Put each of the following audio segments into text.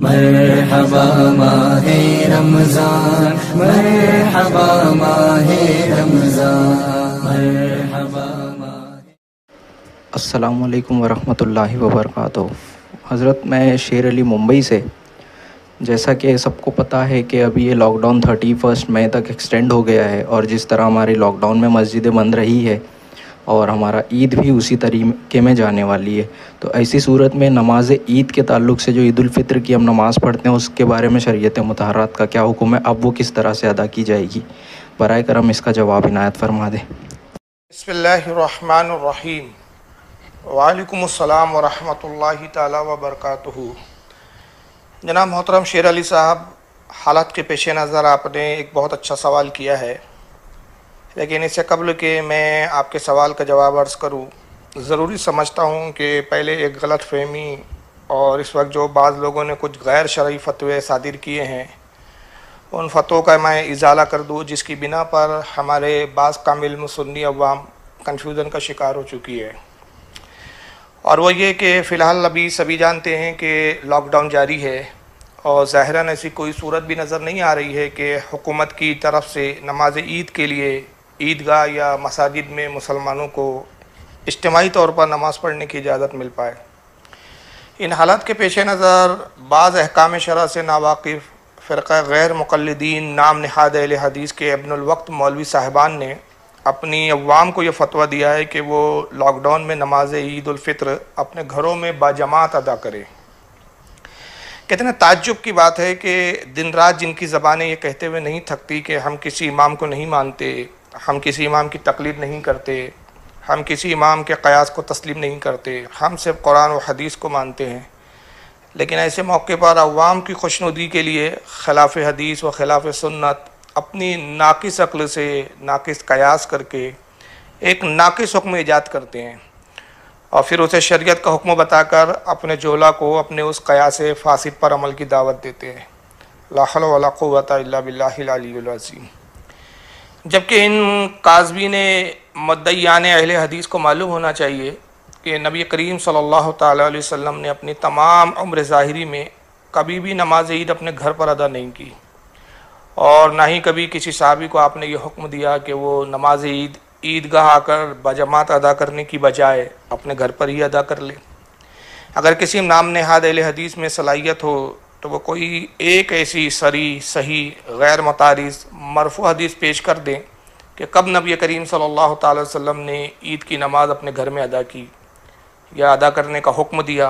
मरहबा माह रमजान मरहबा माह रमजान हज़रत मैं शेर अली मुंबई से जैसा कि सबको पता है कि अभी ये लॉकडाउन थर्टी फर्स्ट मई तक एक्सटेंड हो गया है और जिस तरह हमारे लॉकडाउन में मस्जिदें बंद रही है और हमारा ईद भी उसी तरीके में जाने वाली है तो ऐसी सूरत में नमाज ईद के ताल्लुक से जो ईदालफ़ितर की हम नमाज़ पढ़ते हैं उसके बारे में शरीयत मतहरात का क्या हुक्म है अब वो किस तरह से अदा की जाएगी बर करम इसका जवाब इनायत फरमा दें बसमीम वालेकुम अस्सलाम तबरक जना वबरकातुहू जनाब मोहतरम शेर अली साहब हालात के पेश नज़र आपने एक बहुत अच्छा सवाल किया है लेकिन इससे कबल के मैं आपके सवाल का जवाब अर्ज़ करूँ ज़रूरी समझता हूँ कि पहले एक गलत फहमी और इस वक्त जो बाज़ लोगों ने कुछ गैर शरय फतवे सादिर किए हैं उन फतों का मैं इजाला कर दूँ जिसकी बिना पर हमारे बाज़ कामिल सुन्नी अवाम कन्फ्यूज़न का शिकार हो चुकी है और वो ये कि फ़िलहाल अभी सभी जानते हैं कि लॉकडाउन जारी है और ज़ाहरा ऐसी कोई सूरत भी नज़र नहीं आ रही है कि हुकूमत की तरफ से नमाज ईद के लिए ईदगाह या मसाजिद में मुसलमानों को इज्तमाही तौर पर नमाज़ पढ़ने की इजाज़त मिल पाए इन हालात के पेश नज़र बाज़ अहकाम शरा से नावाकिफ़ फ़िरक़ गैर मुकलदीन नाम नहाद हदीस के अबनवक्त मौलवी साहिबान ने अपनी अवाम को यह फ़तवा दिया है कि वो लॉकडाउन में नमाज ईदालफ़ित्र अपने घरों में बाजमात अदा करें कितने ना ताज्जुब की बात है कि दिन रात जिनकी ज़बानें ये कहते हुए नहीं थकती कि हम किसी इमाम को नहीं मानते हम किसी इमाम की तकलीफ नहीं करते हम किसी इमाम के क़यास को तस्लीम नहीं करते हम सिर्फ कुरान व हदीस को मानते हैं लेकिन ऐसे मौके पर अवाम की खुशनुदी के लिए खिलाफ हदीस व खिलाफ सुन्नत अपनी नाकिस अक्ल से नाकिस कयास करके एक नाकिस हुक्म ईजाद करते हैं और फिर उसे शरीयत का हुक्म बताकर अपने जोला को अपने उस कयास फासिद पर अमल की दावत देते हैं लाहौल वाला क़वत बिल्लाजीम जबकि इन काजबी ने मदयान अहल हदीस को मालूम होना चाहिए कि नबी करीम सल्लल्लाहु अलैहि वसल्लम ने अपनी तमाम उम्र ज़ाहरी में कभी भी नमाज ईद अपने घर पर अदा नहीं की और ना ही कभी किसी साहबी को आपने ये हुक्म दिया कि वो नमाज ईद ईदगाह आकर बजमात अदा करने की बजाय अपने घर पर ही अदा कर ले अगर किसी नाम नहाद अहल हदीस में सलाहियत हो तो वो कोई एक ऐसी सरी सही गैर मतारिज मरफू हदीस पेश कर दें कि कब नबी करीम सल्लल्लाहु अलैहि वसल्लम ने ईद की नमाज़ अपने घर में अदा की या अदा करने का हुक्म दिया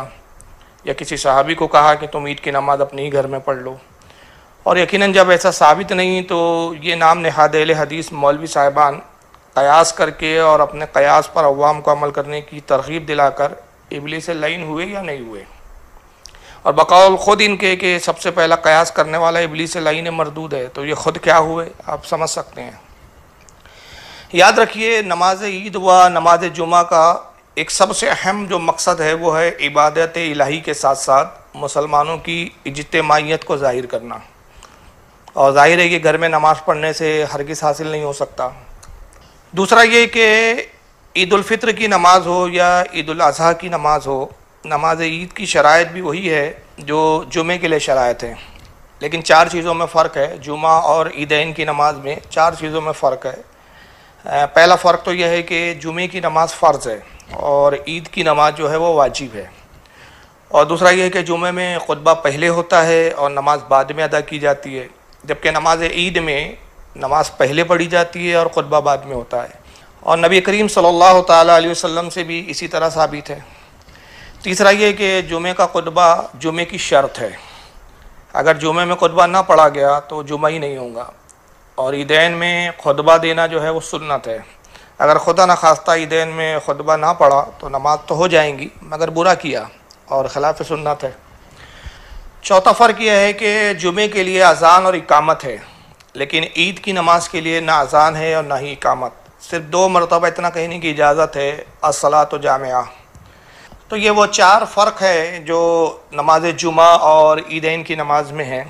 या किसी सहाबी को कहा कि तुम ईद की नमाज़ अपने ही घर में पढ़ लो और यकीनन जब ऐसा साबित नहीं तो ये नाम नहाद हदीस मौलवी साहिबान कयास करके और अपने कयास पर अवाम को अमल करने की तरगीब दिलाकर इबली से लाइन हुए या नहीं हुए और बकौल ख़ुद इनके के सबसे पहला कयास करने वाला इबली से लाइन मरदूद है तो ये ख़ुद क्या हुए आप समझ सकते हैं याद रखिए नमाज ईद व नमाज जुमा का एक सबसे अहम जो मकसद है वो है इबादत इलाही के साथ साथ मुसलमानों की इजतमाहीत को ज़ाहिर करना और ज़ाहिर है कि घर में नमाज़ पढ़ने से हरगिस हासिल नहीं हो सकता दूसरा ये कि ईदालफ़ित्र की नमाज़ हो या ईद अजी की नमाज़ हो नमाज ईद की शरात भी वही है जो जुमे के लिए शरात है लेकिन चार चीज़ों में फ़र्क है जुमा और ईदैन की नमाज में चार चीज़ों में फ़र्क है पहला फ़र्क तो यह है कि जुमे की नमाज़ फ़र्ज़ है और ईद की नमाज़ जो है वो वाजिब है और दूसरा यह है कि जुमे में खुतबा पहले होता है और नमाज़ बाद में अदा की जाती है जबकि नमाज ईद में नमाज़ पहले पढ़ी जाती है और खुतबा बाद में होता है और नबी करीम सल्ला अलैहि से भी इसी तरह साबित है तीसरा ये कि जुमे का खुतबा जुमे की शर्त है अगर जुमे में खुतबा ना पढ़ा गया तो जुमा ही नहीं होगा और ईदैन में खुतबा देना जो है वो सुन्नत है अगर खुदा ना खास्ता ईदैन में खुतबा ना पढ़ा तो नमाज तो हो जाएंगी मगर बुरा किया और खिलाफ सुन्नत है चौथा फ़र्क यह है कि जुमे के लिए अजान और इकामत है लेकिन ईद की नमाज के लिए ना अजान है और ना ही इकामत सिर्फ दो मरतबा इतना कहने की इजाज़त है असला तो जामिया तो ये वो चार फ़र्क है जो नमाज जुमा और ईदैन की नमाज में है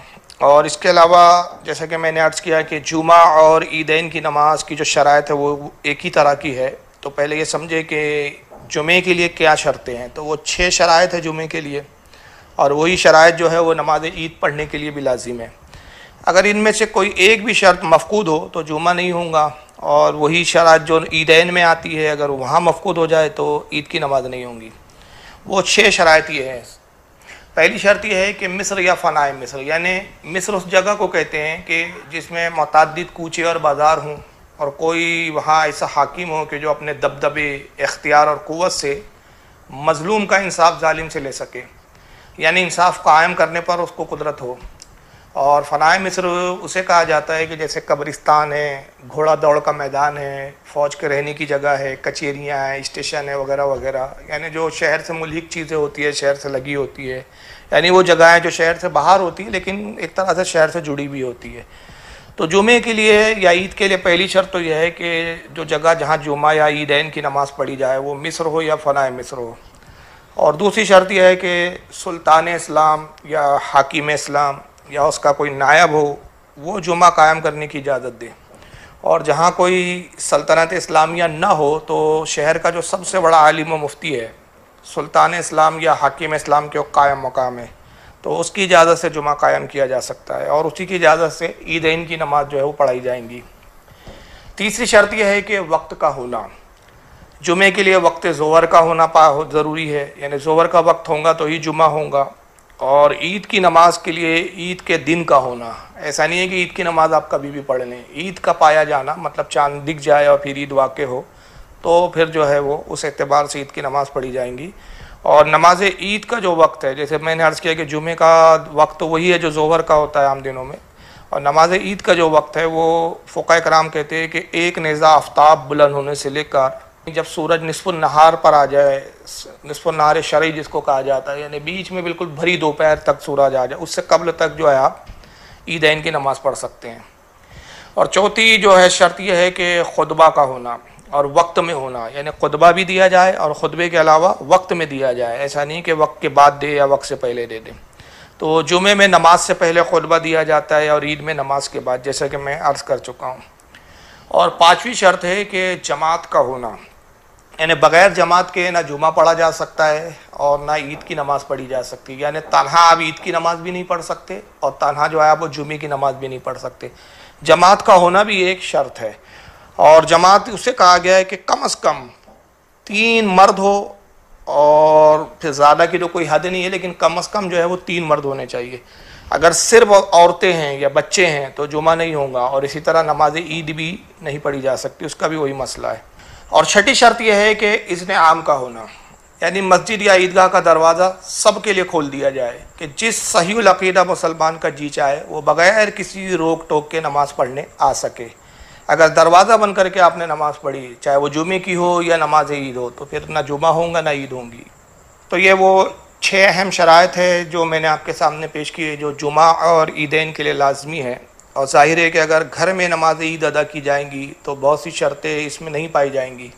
और इसके अलावा जैसा कि मैंने अर्ज़ किया कि जुमा और ईदैन की नमाज की जो शरात है वो एक ही तरह की है तो पहले ये समझे कि जुमे के लिए क्या शर्तें हैं तो वो छः शरात है जुमे के लिए और वही शरात जो है वो नमाज ईद पढ़ने के लिए भी लाजिम है अगर इनमें से कोई एक भी शर्त मफकूद हो तो जुमा नहीं होगा और वही शरात जो ईदैन में आती है अगर वहाँ मफकूद हो जाए तो ईद की नमाज़ नहीं होगी वो छः शरात ये हैं पहली शर्त यह है कि मिस्र या फ़नाए मिस्र यानी मिस्र उस जगह को कहते हैं कि जिसमें मतद कूचे और बाज़ार हों और कोई वहाँ ऐसा हाकिम हो कि जो अपने दबदबे इख्तियार और क़वत से मज़लूम का इंसाफ ालिम से ले सके यानी इंसाफ कायम करने पर उसको कुदरत हो और फ़नाए मिस्र उसे कहा जाता है कि जैसे कब्रिस्तान है घोड़ा दौड़ का मैदान है फ़ौज के रहने की जगह है कचेरियाँ हैं स्टेशन है वगैरह वगैरह यानी जो शहर से मुलिक चीज़ें होती है शहर से लगी होती है यानी वो जगहें जो शहर से बाहर होती है लेकिन एक तरह से शहर से जुड़ी भी होती है तो जुमे के लिए या ईद के लिए पहली शर्त तो यह है कि जो जगह जहाँ जुमा या ईदैन की नमाज़ पढ़ी जाए वो मिस्र हो या फ़नाए मिस्र हो और दूसरी शर्त यह है कि सुल्तान इस्लाम या हाकिम इस्लाम या उसका कोई नायब हो वो जुमा कायम करने की इजाज़त दे और जहाँ कोई सल्तनत इस्लामिया ना हो तो शहर का जो सबसे बड़ा आलिम मुफ्ती है सुल्तान इस्लाम या हाकिम इस्लाम के कायम मकाम है तो उसकी इजाज़त से जुमा कायम किया जा सकता है और उसी की इजाज़त से ईदैन की नमाज जो है वो पढ़ाई जाएंगी तीसरी शर्त यह है कि वक्त का होना जुमे के लिए वक्त जोहर का होना पा हो ज़रूरी है यानी जोहर का वक्त होगा तो ही जुमा होगा और ईद की नमाज के लिए ईद के दिन का होना ऐसा नहीं है कि ईद की नमाज आप कभी भी पढ़ लें ईद का पाया जाना मतलब चांद दिख जाए और फिर ईद वाक़ हो तो फिर जो है वो उस एतबार से ईद की नमाज पढ़ी जाएंगी और नमाज ईद का जो वक्त है जैसे मैंने अर्ज़ किया कि जुमे का वक्त तो वही है जो जोहर का होता है आम दिनों में और नमाज ईद का जो वक्त है वो फोक कराम कहते हैं कि एक नज़ा आफ्ताब बुलंद होने से लेकर जब सूरज निसफ नहार पर आ जाए निसफ नहार शरी जिसको कहा जाता है यानी बीच में बिल्कुल भरी दोपहर तक सूरज आ जाए उससे कबल तक जो है आप ईदैन की नमाज़ पढ़ सकते हैं और चौथी जो है शर्त यह है कि खुतबा का होना और वक्त में होना यानी खुतबा भी दिया जाए और खुतबे के अलावा वक्त में दिया जाए ऐसा नहीं कि वक्त के बाद दे या वक्त से पहले दे दें तो जुमे में नमाज से पहले खुतबा दिया जाता है और ईद में नमाज के बाद जैसा कि मैं अर्ज़ कर चुका हूँ और पाँचवीं शर्त है कि जमात का होना यानी बग़ैर जमात के ना जुमा पढ़ा जा सकता है और ना ईद की नमाज़ पढ़ी जा सकती है यानी तनहा आप ईद की नमाज़ भी नहीं पढ़ सकते और तनहा जो है आप वो जुमे की नमाज़ भी नहीं पढ़ सकते जमात का होना भी एक शर्त है और जमात उसे कहा गया है कि कम अज़ कम तीन मर्द हो और फिर ज़्यादा की तो कोई हद नहीं है लेकिन कम अज़ कम जो है वो तीन मर्द होने चाहिए अगर सिर्फ औरतें हैं या बच्चे हैं तो जुमा नहीं होगा और इसी तरह नमाज ईद भी नहीं पढ़ी जा सकती उसका भी वही मसला है और छठी शर्त यह है कि इसने आम का होना यानी मस्जिद या ईदगाह का दरवाज़ा सबके लिए खोल दिया जाए कि जिस सही अकीदा मुसलमान का जी चाहे वो बग़ैर किसी रोक टोक के नमाज़ पढ़ने आ सके अगर दरवाज़ा बन करके आपने नमाज़ पढ़ी चाहे वो जुमे की हो या नमाज ईद हो तो फिर ना जुमा होगा ना ईद होंगी तो ये वो छः अहम शरात है जो मैंने आपके सामने पेश किए जो जुमा और ईदेन के लिए लाजमी है और जाहिर है कि अगर घर में नमाज ईद अदा की जाएंगी तो बहुत सी शर्तें इसमें नहीं पाई जाएंगी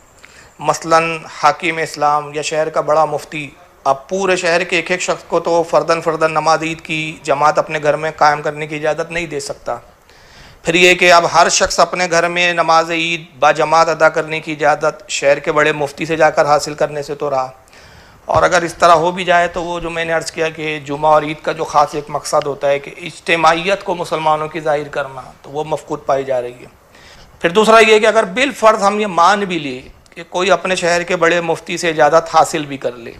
मसलन हाकिम इस्लाम या शहर का बड़ा मुफ्ती अब पूरे शहर के एक एक शख्स को तो फ़र्दन फ़र्दन नमाज ईद की जमात अपने घर में कायम करने की इजाज़त नहीं दे सकता फिर ये कि अब हर शख्स अपने घर में नमाज ईद बाजमात अदा करने की इजाज़त शहर के बड़े मुफ्ती से जाकर हासिल करने से तो रहा और अगर इस तरह हो भी जाए तो वो जो मैंने अर्ज़ किया कि जुमा और ईद का जो ख़ास एक मकसद होता है कि इज्तमाहीत को मुसलमानों की जाहिर करना तो वो मफकूत पाई जा रही है फिर दूसरा ये कि अगर बिल फ़र्ज़ हम ये मान भी लिए कि कोई अपने शहर के बड़े मुफ्ती से इजाज़त हासिल भी कर ले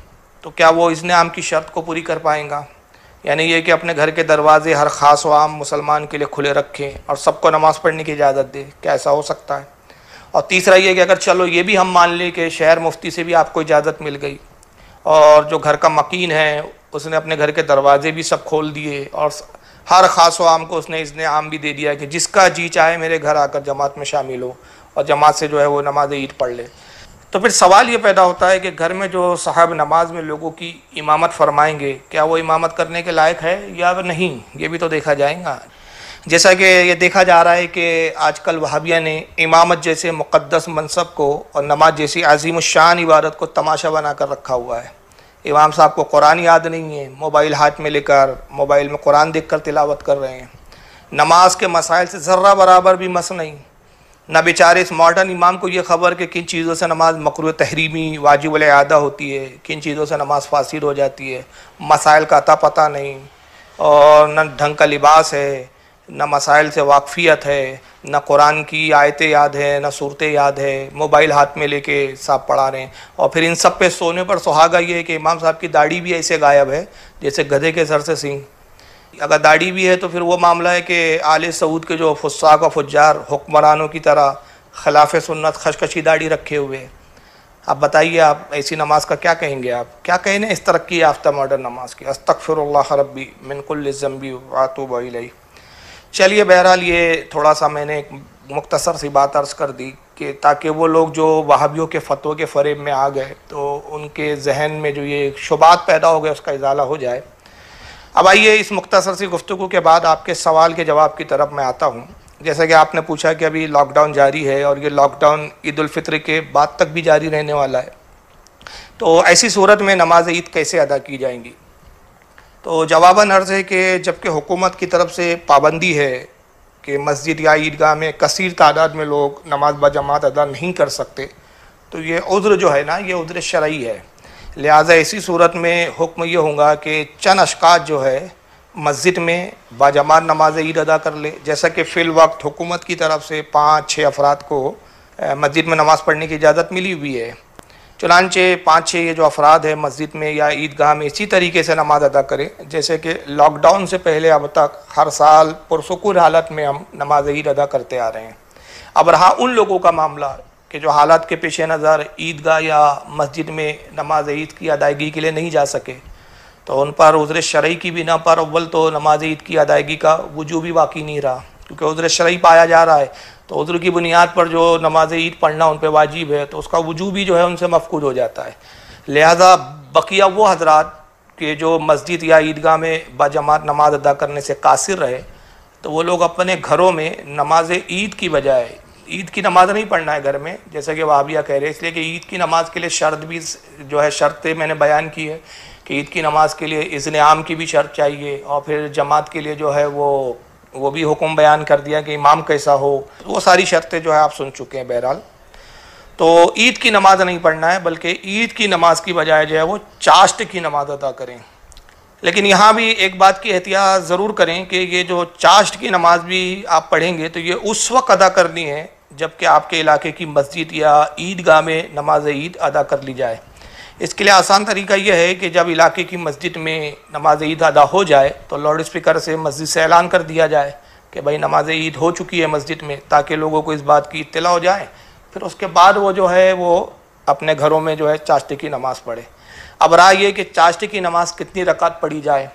तो क्या वो इस आम की शर्त को पूरी कर पाएगा यानी ये कि अपने घर के दरवाजे हर ख़ास व आम मुसलमान के लिए खुले रखें और सबको नमाज़ पढ़ने की इजाज़त दें क्या ऐसा हो सकता है और तीसरा ये कि अगर चलो ये भी हम मान लें कि शहर मुफ्ती से भी आपको इजाज़त मिल गई और जो घर का मकीन है उसने अपने घर के दरवाजे भी सब खोल दिए और हर ख़ास आम को उसने इसने आम भी दे दिया कि जिसका जी चाहे मेरे घर आकर जमात में शामिल हो और जमात से जो है वो नमाज ईद पढ़ ले तो फिर सवाल ये पैदा होता है कि घर में जो साहब नमाज में लोगों की इमामत फरमाएंगे क्या वो इमामत करने के लायक है या नहीं ये भी तो देखा जाएगा जैसा कि ये देखा जा रहा है कि आजकल वहाबिया ने इमामत जैसे मुक़दस मनसब को और नमाज जैसी अजीम शान इबादत को तमाशा बना कर रखा हुआ है इमाम साहब को कुरान याद नहीं है मोबाइल हाथ में लेकर मोबाइल में कुरान देख कर तिलावत कर रहे हैं नमाज के मसाइल से ज़र्रा बराबर भी मस नहीं ना बेचारे इस मॉडर्न इमाम को ये खबर कि किन चीज़ों से नमाज मकर तहरीमी वाजिब अदा होती है किन चीज़ों से नमाज फासिर हो जाती है मसाइल का अता पता नहीं और न ढंग का लिबास है ना मसाइल से वाकफियत है ना कुरान की आयतें याद है ना सूरतें याद है मोबाइल हाथ में लेके साहब पढ़ा रहे हैं और फिर इन सब पे सोने पर सुहागा ये है कि इमाम साहब की दाढ़ी भी ऐसे गायब है जैसे गधे के सर से सिंह अगर दाढ़ी भी है तो फिर वो मामला है कि आल सऊद के जो फुस्साक और फुजार हुक्मरानों की तरह खिलाफ सुन्नत खशकशी दाढ़ी रखे हुए हैं आप बताइए आप ऐसी नमाज का क्या कहेंगे आप क्या कहने इस तरक्की याफ्ता मॉडर्न नमाज की अस्तफ़िर रबी मिनकुल्ज़म्बी वातुबई चलिए बहरहाल ये थोड़ा सा मैंने एक मुख्तसर सी बात अर्ज कर दी कि ताकि वो लोग जो वहाबियों के फतवे के फरेब में आ गए तो उनके जहन में जो ये शुबात पैदा हो गए उसका इजाला हो जाए अब आइए इस मुख्तसर सी गुफ्तु के बाद आपके सवाल के जवाब की तरफ मैं आता हूँ जैसा कि आपने पूछा कि अभी लॉकडाउन जारी है और ये लॉकडाउन ईदालफ़ित्र के बाद तक भी जारी रहने वाला है तो ऐसी सूरत में नमाज ईद कैसे अदा की जाएंगी तो जवाबन अर्ज़ है कि जबकि हुकूमत की तरफ से पाबंदी है कि मस्जिद या ईदगाह में कसर तादाद में लोग नमाज बजमात अदा नहीं कर सकते तो ये उज्र जो है ना ये उज्र शरई है लिहाजा इसी सूरत में हुक्म ये होगा कि चंद अशकात जो है मस्जिद में बाजमात नमाज ईद अदा कर ले जैसा कि फ़िल वक्त हुकूमत की तरफ से पाँच छः अफराद को मस्जिद में नमाज़ पढ़ने की इजाज़त मिली हुई है चुनानचे पाँच छः ये जो अफराद है मस्जिद में या ईदगाह में इसी तरीके से नमाज अदा करें जैसे कि लॉकडाउन से पहले अब तक हर साल पुरसकून हालत में हम नमाज ईद अदा करते आ रहे हैं अब रहा उन लोगों का मामला कि जो हालात के पेश नज़र ईदगाह या मस्जिद में नमाज ईद की अदायगी के लिए नहीं जा सके तो उन पर उजर शरई की बिना पर अव्वल तो नमाज ईद की अदायगी का वजू भी बाकी नहीं रहा क्योंकि उजर शर पाया जा रहा है तो उज्र की बुनियाद पर जो नमाज ईद पढ़ना उन पर वाजिब है तो उसका वजू भी जो है उनसे मफकूज हो जाता है लिहाजा बकिया वो हजरात के जो मस्जिद या ईदगाह में बाजमात नमाज अदा करने से कासिर रहे तो वो लोग अपने घरों में नमाज ईद की बजाय ईद की नमाज नहीं पढ़ना है घर में जैसे कि वाबिया कह रहे हैं इसलिए कि ईद की नमाज के लिए शर्त भी जो है शर्तें मैंने बयान की है कि ईद की नमाज के लिए इज़्न आम की भी शर्त चाहिए और फिर जमात के लिए जो है वो वो भी हुक्म बयान कर दिया कि इमाम कैसा हो वो सारी शर्तें जो है आप सुन चुके हैं बहरहाल तो ईद की नमाज़ नहीं पढ़ना है बल्कि ईद की नमाज़ की बजाय जो है वो चाश्त की नमाज़ अदा करें लेकिन यहाँ भी एक बात की एहतियात ज़रूर करें कि ये जो चाश्त की नमाज़ भी आप पढ़ेंगे तो ये उस वक्त अदा करनी है जबकि आपके इलाके की मस्जिद या ईदगाह में नमाज ईद अदा कर ली जाए इसके लिए आसान तरीका यह है कि जब इलाके की मस्जिद में नमाज ईद अदा हो जाए तो लाउड स्पीकर से मस्जिद से ऐलान कर दिया जाए कि भाई नमाज ईद हो चुकी है मस्जिद में ताकि लोगों को इस बात की इतला हो जाए फिर उसके बाद वो जो है वो अपने घरों में जो है चाश्ते की नमाज़ पढ़े अब राय ये कि चाश्ते की नमाज़ कितनी रकात पढ़ी जाए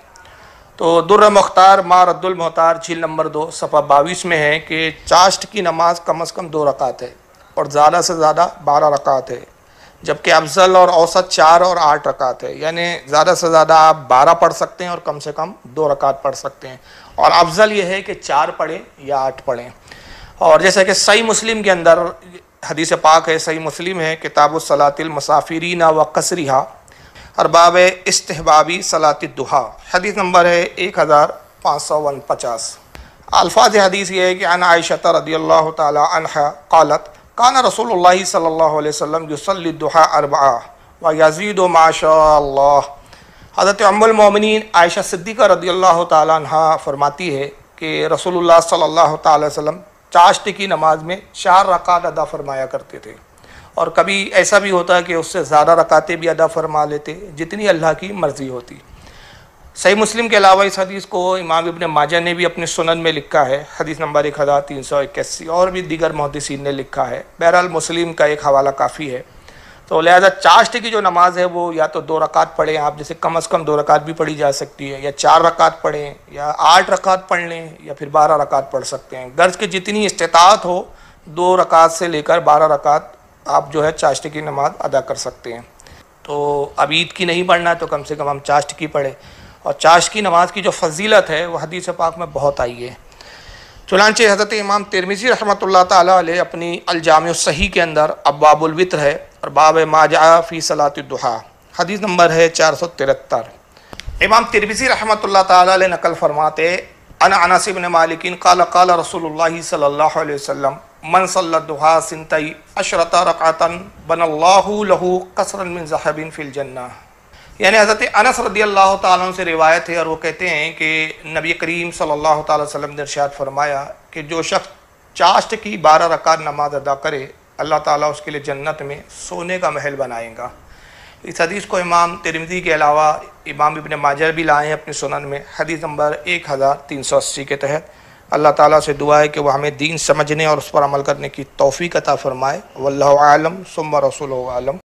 तो दुर्र मुख्तार माँ रद्दुल मोहतार झील नंबर दो सफ़ा बाईस में है कि चाश्त की नमाज़ कम अज़ कम दो रकात है और ज़्यादा से ज़्यादा बारह रकात है जबकि अफजल और औसत चार और आठ रकात है यानी ज़्यादा से ज़्यादा आप बारह पढ़ सकते हैं और कम से कम दो रकात पढ़ सकते हैं और अफजल यह है कि चार पढ़ें या आठ पढ़ें और जैसे कि सही मुस्लिम के अंदर हदीस पाक है सही मुस्लिम है किताब ना व कसरी हा अरबाब इसतबाबी सलात दुहा हदीस नंबर है एक हज़ार पाँच सौ वन पचास अल्फाज हदीस ये है कि अन आयशत रदी अल्लाह तला अनहा कान रसोल सल्ला वसलमसलहा अरबा व यजीद माशा हज़रत अम्बुलमिन आयशा सिद्दीक रदी अल्लाह तहा फरमाती है कि रसोल्ला सल्ला वसम चाश्त की नमाज में चार रकात अदा फरमाया करते थे और कभी ऐसा भी होता कि उससे ज़्यादा रकातें भी अदा फरमा लेते जितनी अल्लाह की मर्ज़ी होती सही मुस्लिम के अलावा इस हदीस को इमाम इबन माजा ने भी अपने सुनन में लिखा है हदीस नंबर एक हज़ार तीन सौ इक्यासी और भी दीगर मोहदसिन ने लिखा है बहरहाल मुस्लिम का एक हवाला काफ़ी है तो लिहाजा चाश्त की जो नमाज़ है वो या तो दो रकात पढ़ें आप जैसे कम अज़ कम दो रकात भी पढ़ी जा सकती है या चार रकात पढ़ें या आठ रकात पढ़ लें या फिर बारह रकात पढ़ सकते हैं गर्ज के जितनी इस्तात हो दो रकात से लेकर बारह रकात आप जो है चाश्त की नमाज़ अदा कर सकते हैं तो अब ईद की नहीं पढ़ना तो कम से कम हम चाश्त की पढ़ें और चाश की नमाज की जो फजीलत है वह हदीस पाक में बहुत आई है चुनानचे हज़रत इमाम तिरमिजी रहमत ताली अपनी अलजाम सही के अंदर अब्बाबुलवित्र है और बाब माजा फ़ी सलातुहा हदीस नंबर है चार सौ तिरहत्तर इमाम तिरमिजी रहमत ताली नकल फरमाते अन अनासिब मालिकिन कल कल रसोल सल्ला वसम सिंतई अशरत रकातन बन लहू कसरन मिन जहबिन फिलजन्ना यानी हज़रत अनस रदी अल्लाह तुम से रिवायत है और वो कहते हैं कि नबी करीम सल्लल्लाहु अलैहि वसल्लम ने इरशाद फरमाया कि जो शख्स चाश्त की बारह रकात नमाज अदा करे अल्लाह ताला उसके लिए जन्नत में सोने का महल बनाएगा इस हदीस को इमाम तिरमजी के अलावा इमाम इबन माजर भी लाए हैं अपने सुनन में हदीस नंबर एक हज़ार तीन सौ अस्सी के तहत अल्लाह ताला से दुआ है कि वह हमें दीन समझने और उस पर अमल करने की तोफ़ी अता फ़रमाए आलम सुम रसूल आलम